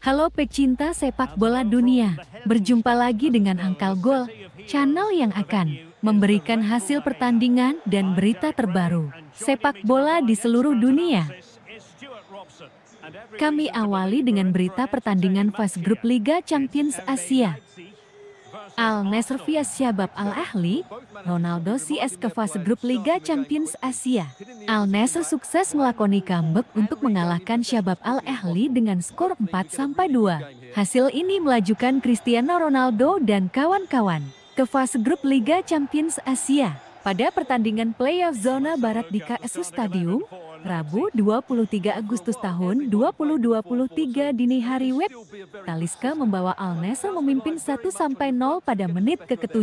Halo pecinta sepak bola dunia, berjumpa lagi dengan Angkal Gol, channel yang akan memberikan hasil pertandingan dan berita terbaru sepak bola di seluruh dunia. Kami awali dengan berita pertandingan fase grup Liga Champions Asia. Al Nasr via Syabab Al Ahli, Ronaldo CS ke fase grup Liga Champions Asia. Al Nasr sukses melakoni comeback untuk mengalahkan Syabab Al Ahli dengan skor 4-2. Hasil ini melajukan Cristiano Ronaldo dan kawan-kawan ke fase grup Liga Champions Asia. Pada pertandingan playoff zona barat di KSU Stadium, Rabu 23 Agustus tahun 2023 dini hari web, Taliska membawa Al Nasser memimpin 1-0 pada menit ke-7.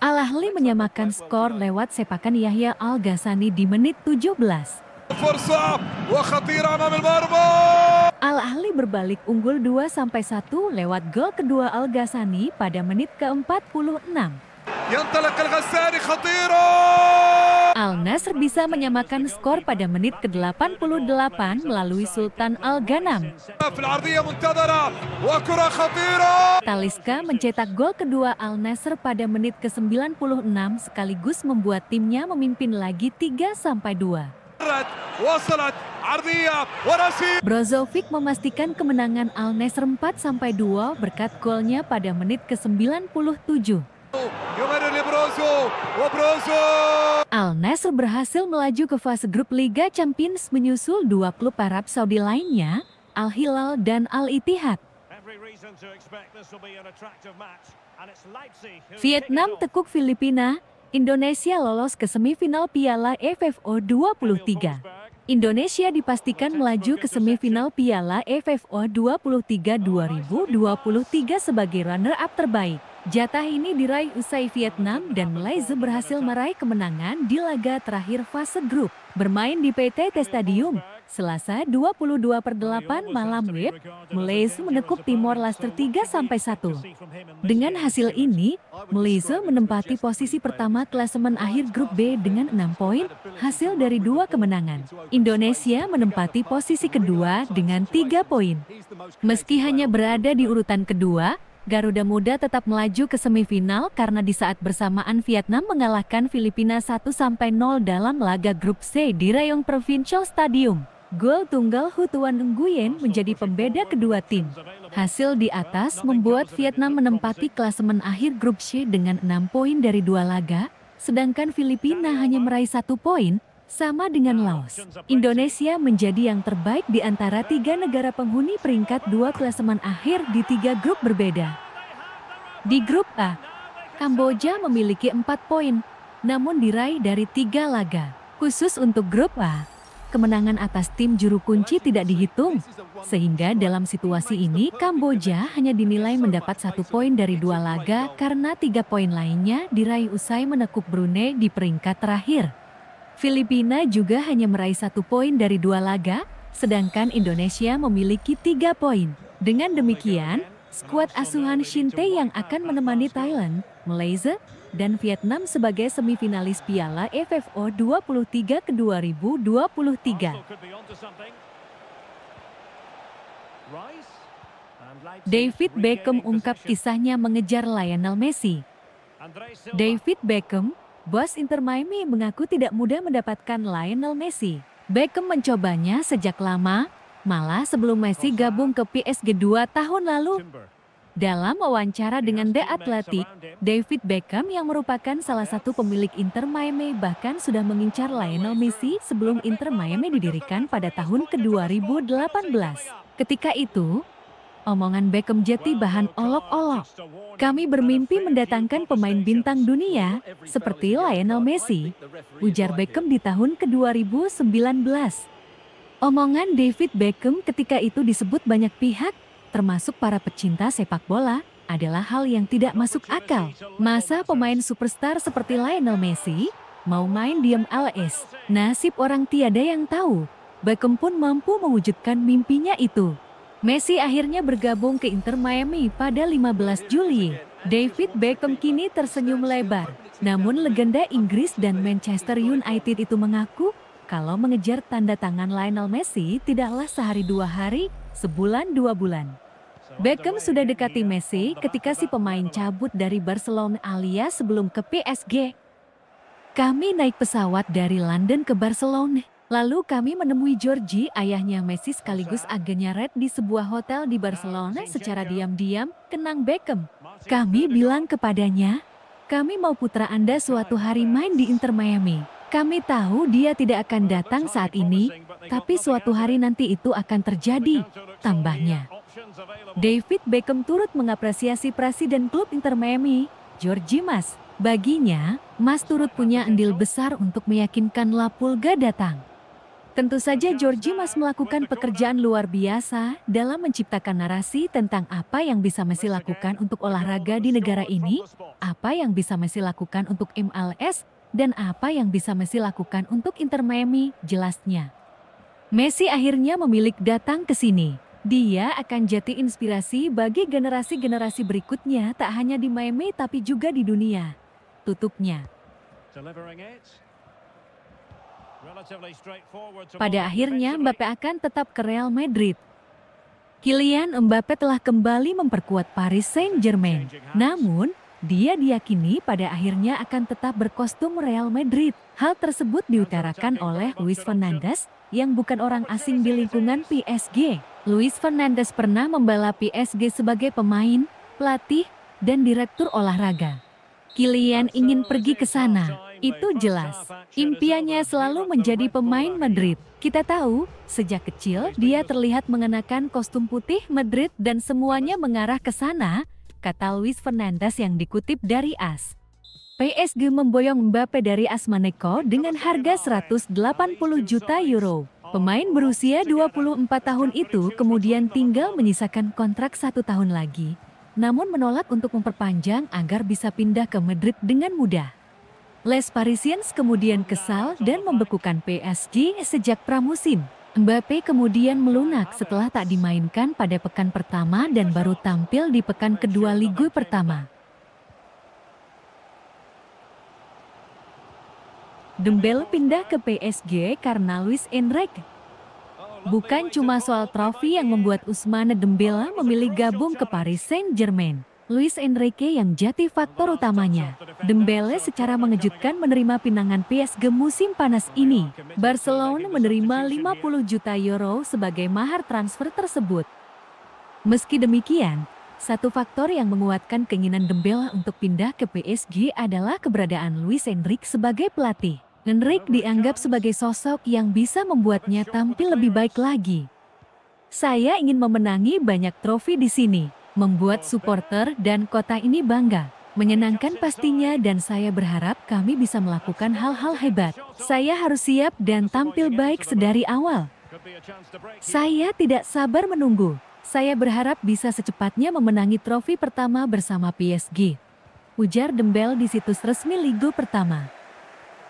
Al Ahli menyamakan skor lewat sepakan Yahya Al Ghassani di menit 17. Al Ahli berbalik unggul 2-1 lewat gol kedua Al Ghassani pada menit ke-46. ينطلق الغساني خطيره Al Nasr bisa menyamakan skor pada menit ke-88 melalui Sultan Al Ghanam. Taliska mencetak gol kedua Al Nasr pada menit ke-96 sekaligus membuat timnya memimpin lagi 3 sampai 2. Brozovic memastikan kemenangan Al Nasr 4 sampai 2 berkat golnya pada menit ke-97. Al Nasr berhasil melaju ke fase grup Liga Champions menyusul dua klub Arab Saudi lainnya, Al Hilal dan Al Ittihad. Vietnam tekuk Filipina, Indonesia lolos ke semifinal Piala FFO 23. Indonesia dipastikan melaju ke semifinal Piala FFO 23 2023 sebagai runner-up terbaik. Jatah ini diraih usai Vietnam dan Malaysia berhasil meraih kemenangan di laga terakhir fase grup. Bermain di PT PTT Stadium, Selasa 22 per 8 malam WIB, Malaysia menekuk Timor Leste 3-1. Dengan hasil ini, Malaysia menempati posisi pertama klasemen akhir grup B dengan 6 poin, hasil dari dua kemenangan. Indonesia menempati posisi kedua dengan 3 poin. Meski hanya berada di urutan kedua, Garuda Muda tetap melaju ke semifinal karena di saat bersamaan Vietnam mengalahkan Filipina 1-0 dalam laga grup C di Rayong Provincial Stadium. Gol tunggal Hutuan Nguyen menjadi pembeda kedua tim. Hasil di atas membuat Vietnam menempati klasemen akhir grup C dengan 6 poin dari dua laga, sedangkan Filipina hanya meraih satu poin, sama dengan Laos, Indonesia menjadi yang terbaik di antara tiga negara penghuni peringkat dua klasemen akhir di tiga grup berbeda. Di grup A, Kamboja memiliki empat poin, namun diraih dari tiga laga. Khusus untuk grup A, kemenangan atas tim juru kunci tidak dihitung. Sehingga dalam situasi ini Kamboja hanya dinilai mendapat satu poin dari dua laga karena tiga poin lainnya diraih usai menekuk Brunei di peringkat terakhir. Filipina juga hanya meraih satu poin dari dua laga, sedangkan Indonesia memiliki tiga poin. Dengan demikian, skuad asuhan Shin Tae yang akan menemani Thailand, Malaysia, dan Vietnam sebagai semifinalis Piala FFO 23 ke 2023. David Beckham ungkap kisahnya mengejar Lionel Messi. David Beckham, Bos Inter Miami mengaku tidak mudah mendapatkan Lionel Messi. Beckham mencobanya sejak lama, malah sebelum Messi gabung ke PSG 2 tahun lalu. Dalam wawancara dengan The Athletic, David Beckham yang merupakan salah satu pemilik Inter Miami bahkan sudah mengincar Lionel Messi sebelum Inter Miami didirikan pada tahun ke-2018. Ketika itu, omongan Beckham Jeti bahan olok-olok. Kami bermimpi mendatangkan pemain bintang dunia seperti Lionel Messi, ujar Beckham di tahun ke-2019. Omongan David Beckham ketika itu disebut banyak pihak, termasuk para pecinta sepak bola, adalah hal yang tidak masuk akal. Masa pemain superstar seperti Lionel Messi mau main diam LS? Nasib orang tiada yang tahu. Beckham pun mampu mewujudkan mimpinya itu. Messi akhirnya bergabung ke Inter Miami pada 15 Juli. David Beckham kini tersenyum lebar. Namun legenda Inggris dan Manchester United itu mengaku kalau mengejar tanda tangan Lionel Messi tidaklah sehari dua hari, sebulan dua bulan. Beckham sudah dekati Messi ketika si pemain cabut dari Barcelona alias sebelum ke PSG. Kami naik pesawat dari London ke Barcelona. Lalu kami menemui Georgie, ayahnya Messi sekaligus agennya Red di sebuah hotel di Barcelona secara diam-diam, kenang Beckham. Kami bilang kepadanya, kami mau putra Anda suatu hari main di Inter Miami. Kami tahu dia tidak akan datang saat ini, tapi suatu hari nanti itu akan terjadi, tambahnya. David Beckham turut mengapresiasi presiden klub Inter Miami, Georgie Mas. Baginya, Mas turut punya andil besar untuk meyakinkan La Pulga datang. Tentu saja Georgie Mas melakukan pekerjaan luar biasa dalam menciptakan narasi tentang apa yang bisa Messi lakukan untuk olahraga di negara ini, apa yang bisa Messi lakukan untuk MLS, dan apa yang bisa Messi lakukan untuk Inter Miami, jelasnya. Messi akhirnya memilih datang ke sini. Dia akan jadi inspirasi bagi generasi-generasi berikutnya tak hanya di Miami tapi juga di dunia. Tutupnya. Pada akhirnya, Mbappe akan tetap ke Real Madrid. Kylian Mbappe telah kembali memperkuat Paris Saint-Germain. Namun, dia diyakini pada akhirnya akan tetap berkostum Real Madrid. Hal tersebut diutarakan oleh Luis Fernandes yang bukan orang asing di lingkungan PSG. Luis Fernandes pernah membela PSG sebagai pemain, pelatih, dan direktur olahraga. Kylian ingin pergi ke sana. Itu jelas. Impiannya selalu menjadi pemain Madrid. Kita tahu, sejak kecil dia terlihat mengenakan kostum putih Madrid dan semuanya mengarah ke sana, kata Luis Fernandes yang dikutip dari AS. PSG memboyong Mbappe dari AS Maneko dengan harga 180 juta euro. Pemain berusia 24 tahun itu kemudian tinggal menyisakan kontrak satu tahun lagi, namun menolak untuk memperpanjang agar bisa pindah ke Madrid dengan mudah. Les Parisiens kemudian kesal dan membekukan PSG sejak pramusim. Mbappe kemudian melunak setelah tak dimainkan pada pekan pertama dan baru tampil di pekan kedua Ligue pertama. Dembel pindah ke PSG karena Luis Enrique. Bukan cuma soal trofi yang membuat Usmane Dembela memilih gabung ke Paris Saint-Germain. Luis Enrique yang jadi faktor utamanya. Dembele secara mengejutkan menerima pinangan PSG musim panas ini. Barcelona menerima 50 juta euro sebagai mahar transfer tersebut. Meski demikian, satu faktor yang menguatkan keinginan Dembele untuk pindah ke PSG adalah keberadaan Luis Enrique sebagai pelatih. Enrique dianggap sebagai sosok yang bisa membuatnya tampil lebih baik lagi. Saya ingin memenangi banyak trofi di sini membuat supporter dan kota ini bangga. Menyenangkan pastinya dan saya berharap kami bisa melakukan hal-hal hebat. Saya harus siap dan tampil baik sedari awal. Saya tidak sabar menunggu. Saya berharap bisa secepatnya memenangi trofi pertama bersama PSG. Ujar Dembel di situs resmi Liga Pertama.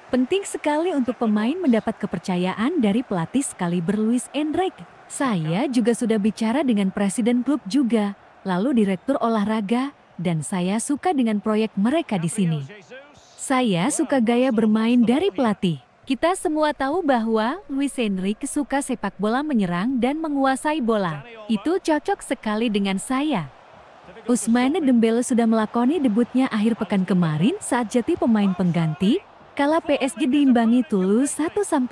Penting sekali untuk pemain mendapat kepercayaan dari pelatih sekali Luis Enrique. Saya juga sudah bicara dengan presiden klub juga, lalu direktur olahraga, dan saya suka dengan proyek mereka di sini. Saya suka gaya bermain dari pelatih. Kita semua tahu bahwa Luis Enrique suka sepak bola menyerang dan menguasai bola. Itu cocok sekali dengan saya. Usmane Dembele sudah melakoni debutnya akhir pekan kemarin saat jadi pemain pengganti Kala PSG diimbangi Toulouse 1-1,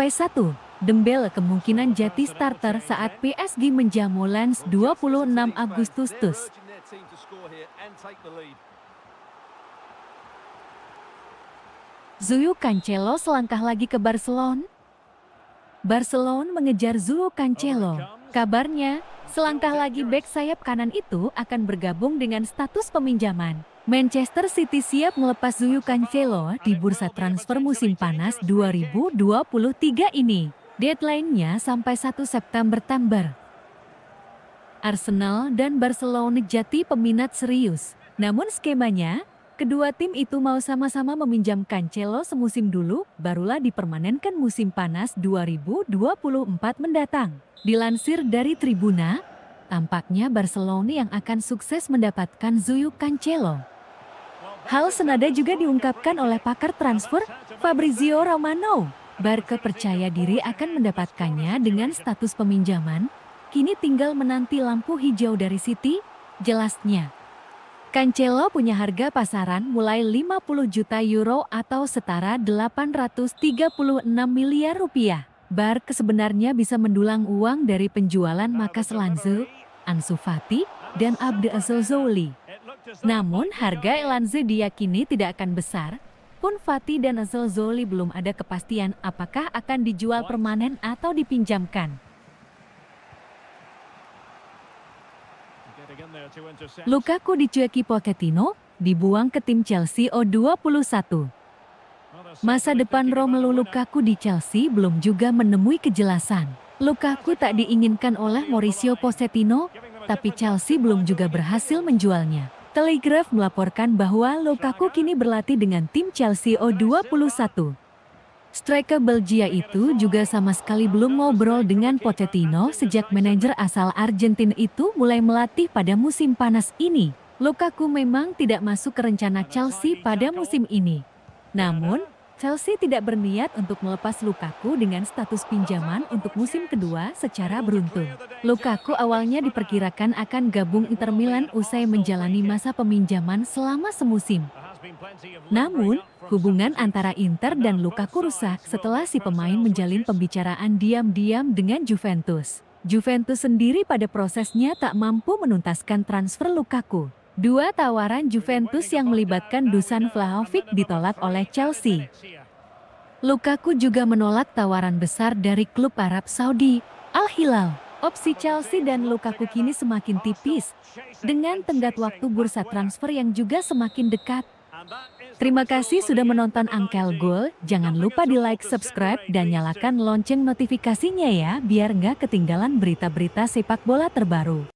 dembel kemungkinan jati starter saat PSG menjamu Lens 26 Agustus. Zuyu Cancelo selangkah lagi ke Barcelona. Barcelona mengejar Zuyu Cancelo. Kabarnya, selangkah lagi back sayap kanan itu akan bergabung dengan status peminjaman. Manchester City siap melepas Zuyu Cancelo di bursa transfer musim panas 2023 ini. Deadline-nya sampai 1 September tambar. Arsenal dan Barcelona jati peminat serius. Namun skemanya, kedua tim itu mau sama-sama meminjam Cancelo semusim dulu, barulah dipermanenkan musim panas 2024 mendatang. Dilansir dari Tribuna, tampaknya Barcelona yang akan sukses mendapatkan Zuyu Cancelo. Hal senada juga diungkapkan oleh pakar transfer Fabrizio Romano. Barca percaya diri akan mendapatkannya dengan status peminjaman, kini tinggal menanti lampu hijau dari City, jelasnya. Cancelo punya harga pasaran mulai 50 juta euro atau setara 836 miliar rupiah. Barca sebenarnya bisa mendulang uang dari penjualan Maka Lanzil, Ansu Fati, dan Abde Zouli. Namun harga Elanze diyakini tidak akan besar, pun Fatih dan Azul Zoli belum ada kepastian apakah akan dijual permanen atau dipinjamkan. Lukaku dicueki Pochettino, dibuang ke tim Chelsea O21. Masa depan Romelu Lukaku di Chelsea belum juga menemui kejelasan. Lukaku tak diinginkan oleh Mauricio Pochettino, tapi Chelsea belum juga berhasil menjualnya. Telegraph melaporkan bahwa Lukaku kini berlatih dengan tim Chelsea O21. Striker Belgia itu juga sama sekali belum ngobrol dengan Pochettino sejak manajer asal Argentina itu mulai melatih pada musim panas ini. Lukaku memang tidak masuk ke rencana Chelsea pada musim ini. Namun, Chelsea tidak berniat untuk melepas Lukaku dengan status pinjaman untuk musim kedua secara beruntung. Lukaku awalnya diperkirakan akan gabung Inter Milan usai menjalani masa peminjaman selama semusim. Namun, hubungan antara Inter dan Lukaku rusak setelah si pemain menjalin pembicaraan diam-diam dengan Juventus. Juventus sendiri pada prosesnya tak mampu menuntaskan transfer Lukaku. Dua tawaran Juventus yang melibatkan Dusan Vlahovic ditolak oleh Chelsea. Lukaku juga menolak tawaran besar dari klub Arab Saudi, Al-Hilal. Opsi Chelsea dan Lukaku kini semakin tipis, dengan tenggat waktu bursa transfer yang juga semakin dekat. Terima kasih sudah menonton Angkel Goal, jangan lupa di like, subscribe, dan nyalakan lonceng notifikasinya ya, biar nggak ketinggalan berita-berita sepak bola terbaru.